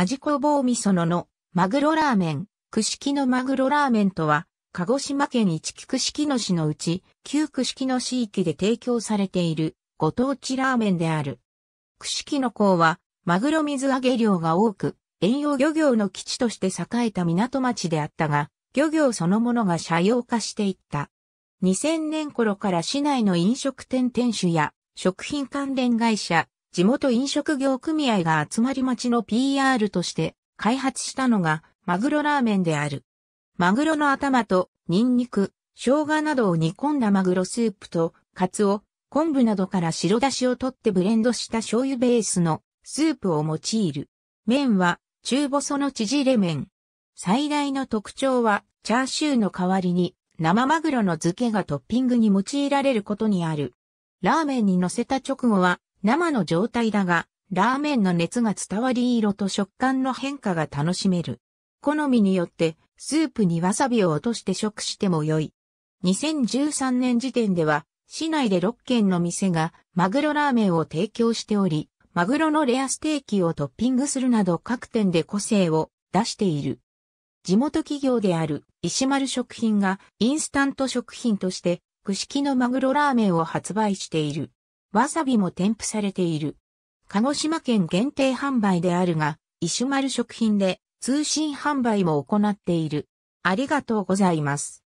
味工房味噌のの、マグロラーメン、串木のマグロラーメンとは、鹿児島県一木串木野市のうち、旧串木の市域で提供されている、ご当地ラーメンである。串木の港は、マグロ水揚げ量が多く、遠洋漁業の基地として栄えた港町であったが、漁業そのものが社用化していった。2000年頃から市内の飲食店店主や食品関連会社、地元飲食業組合が集まり町の PR として開発したのがマグロラーメンである。マグロの頭とニンニク、生姜などを煮込んだマグロスープとカツオ、昆布などから白だしを取ってブレンドした醤油ベースのスープを用いる。麺は中細の縮れ麺。最大の特徴はチャーシューの代わりに生マグロの漬けがトッピングに用いられることにある。ラーメンに乗せた直後は生の状態だが、ラーメンの熱が伝わり色と食感の変化が楽しめる。好みによって、スープにわさびを落として食しても良い。2013年時点では、市内で6軒の店がマグロラーメンを提供しており、マグロのレアステーキをトッピングするなど各店で個性を出している。地元企業である石丸食品がインスタント食品として、串木のマグロラーメンを発売している。わさびも添付されている。鹿児島県限定販売であるが、イシュマル食品で通信販売も行っている。ありがとうございます。